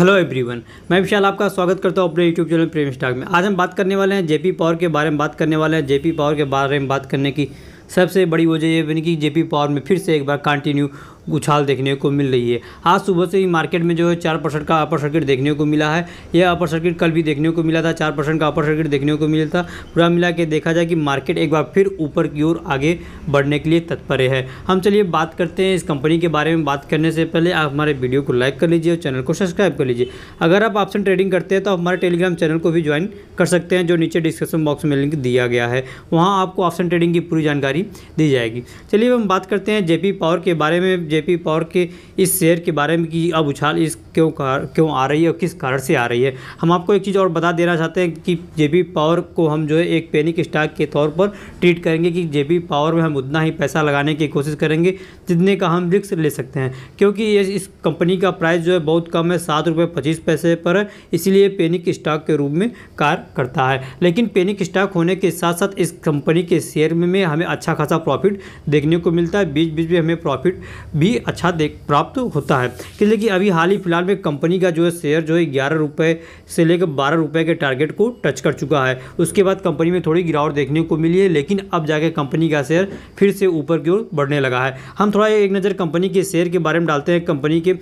hello everyone मैं विशाल आपका स्वागत करता हूँ अपने यूट्यूब चैनल प्रेम स्टाक में आज हम बात करने वाले हैं जेपी पावर के बारे में बात करने वाले हैं जेपी पावर के बारे में बात करने की सबसे बड़ी वजह ये बनी कि जेपी पावर में फिर से एक बार कंटिन्यू उछाल देखने को मिल रही है आज हाँ, सुबह से ही मार्केट में जो है चार परसेंट का अपर सर्किट देखने को मिला है यह अपर सर्किट कल भी देखने को मिला था चार परसेंट का अपर सर्किट देखने को मिला था पूरा मिला के देखा जाए कि मार्केट एक बार फिर ऊपर की ओर आगे बढ़ने के लिए तत्पर है हम चलिए बात करते हैं इस कंपनी के बारे में बात करने से पहले आप हमारे वीडियो को लाइक कर लीजिए और चैनल को सब्सक्राइब कर लीजिए अगर आप ऑप्शन ट्रेडिंग करते हैं तो हमारे टेलीग्राम चैनल को भी ज्वाइन कर सकते हैं जो नीचे डिस्क्रिप्शन बॉक्स में लिंक दिया गया है वहाँ आपको ऑप्शन ट्रेडिंग की पूरी जानकारी दी जाएगी चलिए हम बात करते हैं जेपी पावर के बारे में जे जेपी पावर के इस शेयर के बारे में कि अब उछाल इस क्यों क्यों आ रही है और किस कारण से आ रही है हम आपको एक चीज़ और बता देना चाहते हैं कि जेपी पावर को हम जो है एक पैनिक स्टॉक के तौर पर ट्रीट करेंगे कि जेपी पावर में हम उतना ही पैसा लगाने की कोशिश करेंगे जितने का हम रिक्स ले सकते हैं क्योंकि ये इस कंपनी का प्राइस जो है बहुत कम है सात रुपये पच्चीस पैसे पर है इसीलिए पेनिक स्टॉक के रूप में कार्य करता है लेकिन पेनिक स्टॉक होने के साथ साथ इस कंपनी के शेयर में हमें अच्छा खासा प्रॉफिट देखने को मिलता है बीच बीच में हमें प्रॉफिट भी अच्छा देख प्राप्त होता है इसलिए कि अभी हाल ही फिलहाल में कंपनी का जो है शेयर जो है ग्यारह रुपये से लेकर बारह रुपये के टारगेट को टच कर चुका है उसके बाद कंपनी में थोड़ी गिरावट देखने को मिली है लेकिन अब जाके कंपनी का शेयर फिर से ऊपर की ओर बढ़ने लगा है हम थोड़ा एक नज़र कंपनी के शेयर के बारे में डालते हैं कंपनी के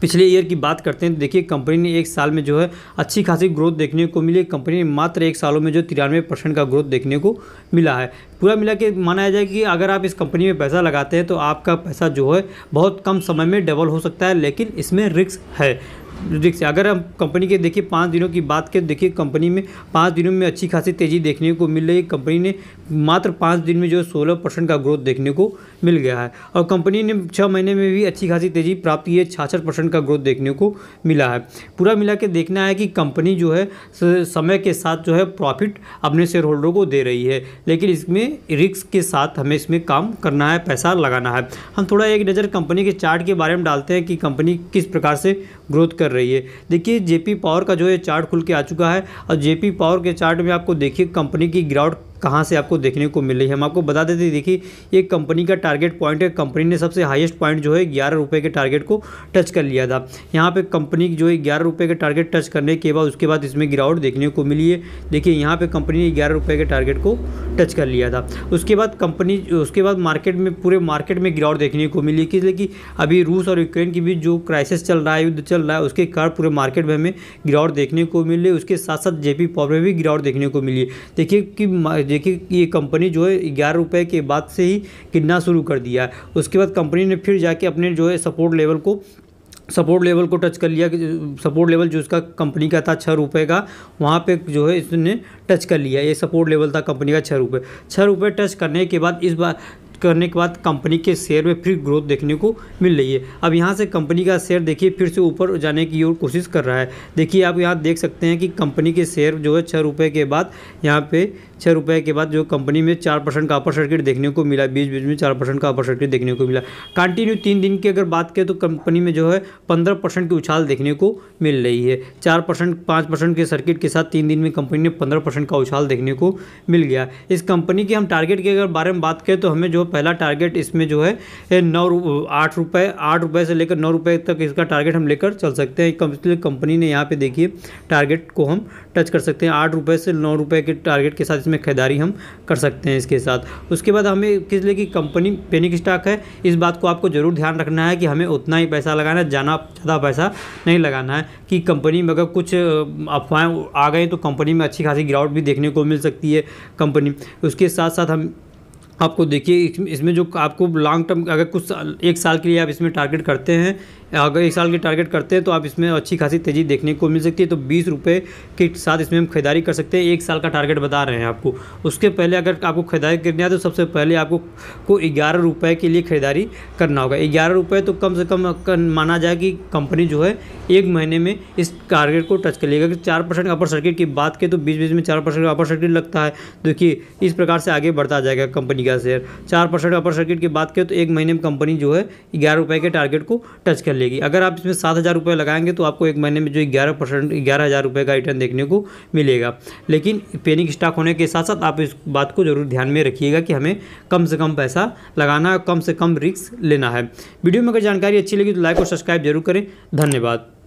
पिछले ईयर की बात करते हैं तो देखिए कंपनी ने एक साल में जो है अच्छी खासी ग्रोथ देखने को मिली कंपनी ने मात्र एक सालों में जो तिरानवे परसेंट का ग्रोथ देखने को मिला है पूरा मिला के माना जाए कि अगर आप इस कंपनी में पैसा लगाते हैं तो आपका पैसा जो है बहुत कम समय में डबल हो सकता है लेकिन इसमें रिक्स है रिक्स अगर हम कंपनी के देखिए पाँच दिनों की बात करें देखिए कंपनी में पाँच दिनों में अच्छी खासी तेज़ी देखने को मिल रही है कंपनी ने मात्र पाँच दिन में जो है सोलह परसेंट का ग्रोथ देखने को मिल गया है और कंपनी ने छः महीने में भी अच्छी खासी तेज़ी प्राप्त की है छाछठ परसेंट का ग्रोथ देखने को मिला है पूरा मिला के देखना है कि कंपनी जो है समय के साथ जो है प्रॉफिट अपने शेयर होल्डरों को दे रही है लेकिन इसमें रिक्स के साथ हमें इसमें काम करना है पैसा लगाना है हम थोड़ा एक नज़र कंपनी के चार्ट के बारे में डालते हैं कि कंपनी किस प्रकार से ग्रोथ कर कर रही है देखिए जेपी पावर का जो है चार्ट खुल के आ चुका है और जेपी पावर के चार्ट में आपको देखिए कंपनी की ग्राउंड कहाँ से आपको देखने को मिल रही है हम आपको बता देते देखिए ये कंपनी का टारगेट पॉइंट है कंपनी ने सबसे हाईएस्ट पॉइंट जो है ग्यारह रुपये के टारगेट को टच कर लिया था यहाँ पे कंपनी जो है ग्यारह रुपये के टारगेट टच करने के बाद उसके बाद इसमें गिरावट देखने को मिली है देखिए यहाँ पर कंपनी ने ग्यारह रुपये के टारगेट को टच कर लिया था उसके बाद कंपनी उसके बाद मार्केट में पूरे मार्केट में गिरावट देखने को मिली कि लेकिन अभी रूस और यूक्रेन के बीच जो क्राइसिस चल रहा है युद्ध चल रहा है उसके कारण पूरे मार्केट में हमें गिरावट देखने को मिली उसके साथ साथ जेपी पॉवर में भी गिरावट देखने को मिली देखिए कि देखिए ये कंपनी जो है ग्यारह रुपये के बाद से ही गिनना शुरू कर दिया है उसके बाद कंपनी ने फिर जाके अपने जो है सपोर्ट लेवल को सपोर्ट लेवल को टच कर लिया सपोर्ट लेवल जो उसका कंपनी का था छः रुपये का वहाँ पे जो है इसने टच कर लिया ये सपोर्ट लेवल था कंपनी का छः रुपये छः रुपये टच करने के बाद इस बार करने के बाद कंपनी के शेयर में फिर ग्रोथ देखने को मिल रही है अब यहाँ से कंपनी का शेयर देखिए फिर से ऊपर जाने की ओर कोशिश कर रहा है देखिए आप यहाँ देख सकते हैं कि कंपनी के शेयर जो है छः रुपये के बाद यहाँ पे छः रुपये के बाद जो कंपनी में चार परसेंट का अपर सर्किट देखने को मिला बीच बीच में चार परसेंट का अपर सर्किट देखने को मिला कंटिन्यू तीन दिन की अगर बात करें तो कंपनी में जो है पंद्रह परसेंट की उछाल देखने को मिल रही है चार परसेंट पाँच परसेंट के सर्किट के साथ तीन दिन में कंपनी ने पंद्रह परसेंट का उछाल देखने को मिल गया इस कंपनी के हम टारगेट की अगर बारे में बात करें तो हमें जो पहला टारगेट इसमें जो है नौ आठ रुपये आठ रुपये से लेकर नौ रुपये तक इसका टारगेट हम लेकर चल सकते हैं कम इसलिए कंपनी ने यहाँ पे देखिए टारगेट को हम टच कर सकते हैं आठ रुपये से नौ रुपये के टारगेट के साथ इसमें खरीदारी हम कर सकते हैं इसके साथ उसके बाद हमें किस लिए कि कंपनी पेनिक स्टॉक है इस बात को आपको ज़रूर ध्यान रखना है कि हमें उतना ही पैसा लगाना है जाना ज़्यादा पैसा नहीं लगाना है कि कंपनी में अगर कुछ अफवाहें आ गए तो कंपनी में अच्छी खासी गिरावट भी देखने को मिल सकती है कंपनी उसके साथ साथ हम आपको देखिए इसमें जो आपको लॉन्ग टर्म अगर कुछ एक साल के लिए आप इसमें टारगेट करते हैं अगर एक साल की टारगेट करते हैं तो आप इसमें अच्छी खासी तेज़ी देखने को मिल सकती है तो बीस रुपये के साथ इसमें हम खरीदारी कर सकते हैं एक साल का टारगेट बता रहे हैं आपको उसके पहले अगर आपको खरीदारी करनी है तो सबसे पहले आपको को ग्यारह रुपये के लिए खरीदारी करना होगा ग्यारह रुपये तो कम से कम माना जाए कि कंपनी जो है एक महीने में इस टारगेट को टच कर लेगा अगर चार परसेंट अपर सर्किट की बात करें तो बीच बीच में चार परसेंट अपर सर्किट लगता है देखिए इस प्रकार से आगे बढ़ता जाएगा कंपनी का शेयर चार परसेंट अपर सर्किट की बात करें तो एक महीने में कंपनी जो है ग्यारह रुपये के टारगेट को टच कर मिलेगी अगर आप इसमें सात हज़ार रुपये लगाएंगे तो आपको एक महीने में जो ग्यारह परसेंट ग्यारह हज़ार रुपये का रिटर्न देखने को मिलेगा लेकिन पेनिक स्टॉक होने के साथ साथ आप इस बात को जरूर ध्यान में रखिएगा कि हमें कम से कम पैसा लगाना है कम से कम रिस्क लेना है वीडियो में अगर जानकारी अच्छी लगी तो लाइक और सब्सक्राइब जरूर करें धन्यवाद